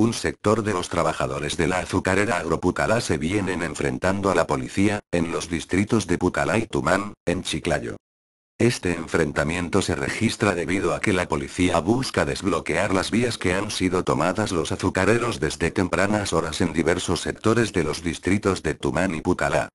Un sector de los trabajadores de la azucarera agropucalá se vienen enfrentando a la policía, en los distritos de Pucalá y Tumán, en Chiclayo. Este enfrentamiento se registra debido a que la policía busca desbloquear las vías que han sido tomadas los azucareros desde tempranas horas en diversos sectores de los distritos de Tumán y Pucalá.